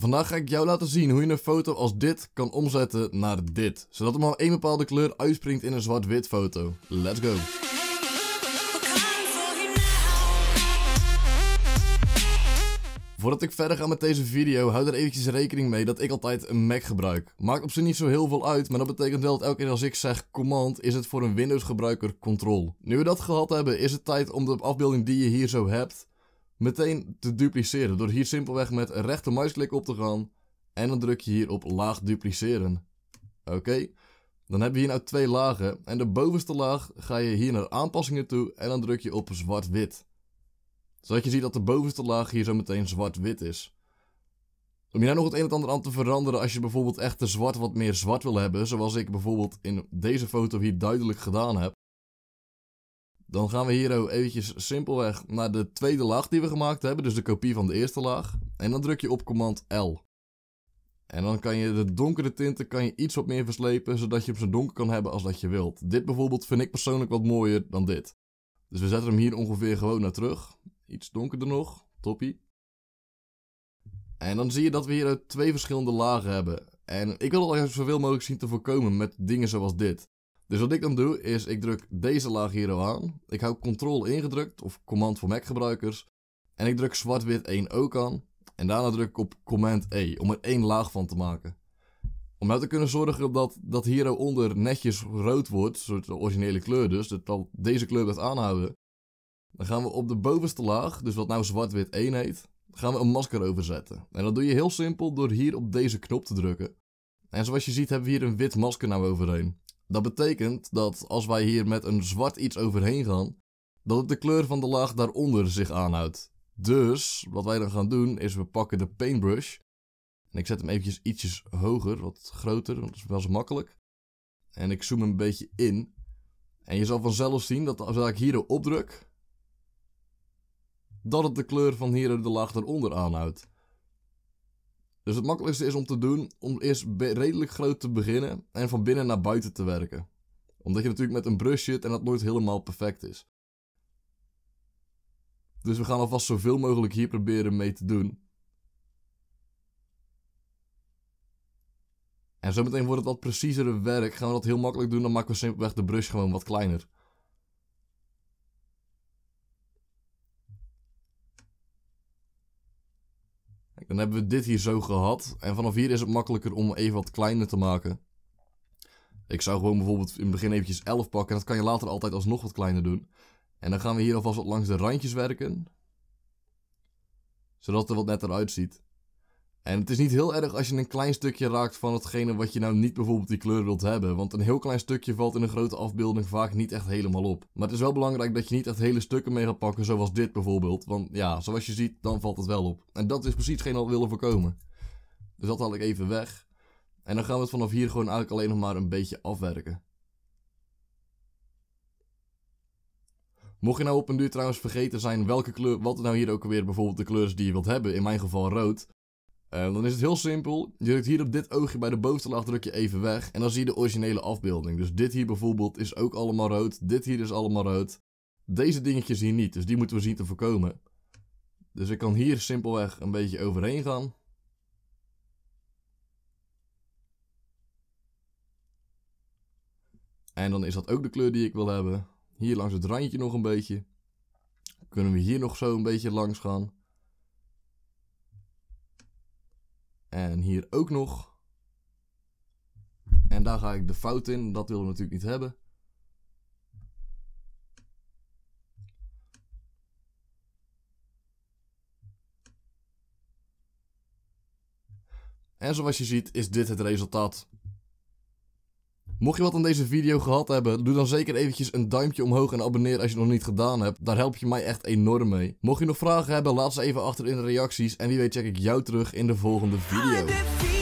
Vandaag ga ik jou laten zien hoe je een foto als dit kan omzetten naar dit. Zodat er maar één bepaalde kleur uitspringt in een zwart-wit foto. Let's go! Voordat ik verder ga met deze video, hou er eventjes rekening mee dat ik altijd een Mac gebruik. Maakt op zich niet zo heel veel uit, maar dat betekent wel dat elke keer als ik zeg command, is het voor een Windows gebruiker control. Nu we dat gehad hebben, is het tijd om de afbeelding die je hier zo hebt, meteen te dupliceren. Door hier simpelweg met rechte muisklik op te gaan. En dan druk je hier op laag dupliceren. Oké. Dan hebben we hier nou twee lagen. En de bovenste laag ga je hier naar aanpassingen toe. En dan druk je op zwart-wit. Zodat je ziet dat de bovenste laag hier zo meteen zwart-wit is. Om je nou nog het een en ander aan te veranderen als je bijvoorbeeld echt de zwart wat meer zwart wil hebben. Zoals ik bijvoorbeeld in deze foto hier duidelijk gedaan heb. Dan gaan we hier ook eventjes simpelweg naar de tweede laag die we gemaakt hebben. Dus de kopie van de eerste laag. En dan druk je op command L. En dan kan je de donkere tinten kan je iets wat meer verslepen, zodat je hem zo donker kan hebben als dat je wilt. Dit bijvoorbeeld vind ik persoonlijk wat mooier dan dit. Dus we zetten hem hier ongeveer gewoon naar terug. Iets donkerder nog, toppie. En dan zie je dat we hier twee verschillende lagen hebben. En ik wil al zoveel mogelijk zien te voorkomen met dingen zoals dit. Dus wat ik dan doe, is ik druk deze laag hier al aan. Ik hou Ctrl ingedrukt, of Command voor Mac gebruikers. En ik druk zwart-wit 1 ook aan. En daarna druk ik op Command E, om er één laag van te maken. Om nou te kunnen zorgen dat, dat hieronder netjes rood wordt, een soort originele kleur dus, dat deze kleur blijft aanhouden. Dan gaan we op de bovenste laag, dus wat nou zwart-wit 1 heet, gaan we een masker overzetten. En dat doe je heel simpel door hier op deze knop te drukken. En zoals je ziet hebben we hier een wit masker nou overheen. Dat betekent dat als wij hier met een zwart iets overheen gaan, dat het de kleur van de laag daaronder zich aanhoudt. Dus wat wij dan gaan doen is we pakken de paintbrush. En ik zet hem eventjes ietsjes hoger, wat groter, want dat is wel zo makkelijk. En ik zoom hem een beetje in. En je zal vanzelf zien dat als ik hier op druk, dat het de kleur van hier de laag daaronder aanhoudt. Dus het makkelijkste is om te doen om eerst redelijk groot te beginnen en van binnen naar buiten te werken. Omdat je natuurlijk met een brush zit en dat nooit helemaal perfect is. Dus we gaan alvast zoveel mogelijk hier proberen mee te doen. En zometeen wordt het wat preciezere werk. Gaan we dat heel makkelijk doen, dan maken we simpelweg de brush gewoon wat kleiner. Dan hebben we dit hier zo gehad. En vanaf hier is het makkelijker om even wat kleiner te maken. Ik zou gewoon bijvoorbeeld in het begin eventjes 11 pakken. en Dat kan je later altijd alsnog wat kleiner doen. En dan gaan we hier alvast wat langs de randjes werken. Zodat het er wat netter uitziet. En het is niet heel erg als je een klein stukje raakt van hetgene wat je nou niet bijvoorbeeld die kleur wilt hebben. Want een heel klein stukje valt in een grote afbeelding vaak niet echt helemaal op. Maar het is wel belangrijk dat je niet echt hele stukken mee gaat pakken zoals dit bijvoorbeeld. Want ja, zoals je ziet, dan valt het wel op. En dat is precies geen wat willen voorkomen. Dus dat haal ik even weg. En dan gaan we het vanaf hier gewoon eigenlijk alleen nog maar een beetje afwerken. Mocht je nou op een duur trouwens vergeten zijn welke kleur, wat nou hier ook weer bijvoorbeeld de kleur is die je wilt hebben, in mijn geval rood, eh, dan is het heel simpel. Je drukt hier op dit oogje bij de bovenste laag druk je even weg. En dan zie je de originele afbeelding. Dus dit hier bijvoorbeeld is ook allemaal rood. Dit hier is allemaal rood. Deze dingetjes hier niet. Dus die moeten we zien te voorkomen. Dus ik kan hier simpelweg een beetje overheen gaan. En dan is dat ook de kleur die ik wil hebben. Hier langs het randje nog een beetje. Kunnen we hier nog zo een beetje langs gaan. En hier ook nog. En daar ga ik de fout in. Dat willen we natuurlijk niet hebben. En zoals je ziet is dit het resultaat. Mocht je wat aan deze video gehad hebben, doe dan zeker eventjes een duimpje omhoog en abonneer als je het nog niet gedaan hebt. Daar help je mij echt enorm mee. Mocht je nog vragen hebben, laat ze even achter in de reacties. En wie weet check ik jou terug in de volgende video.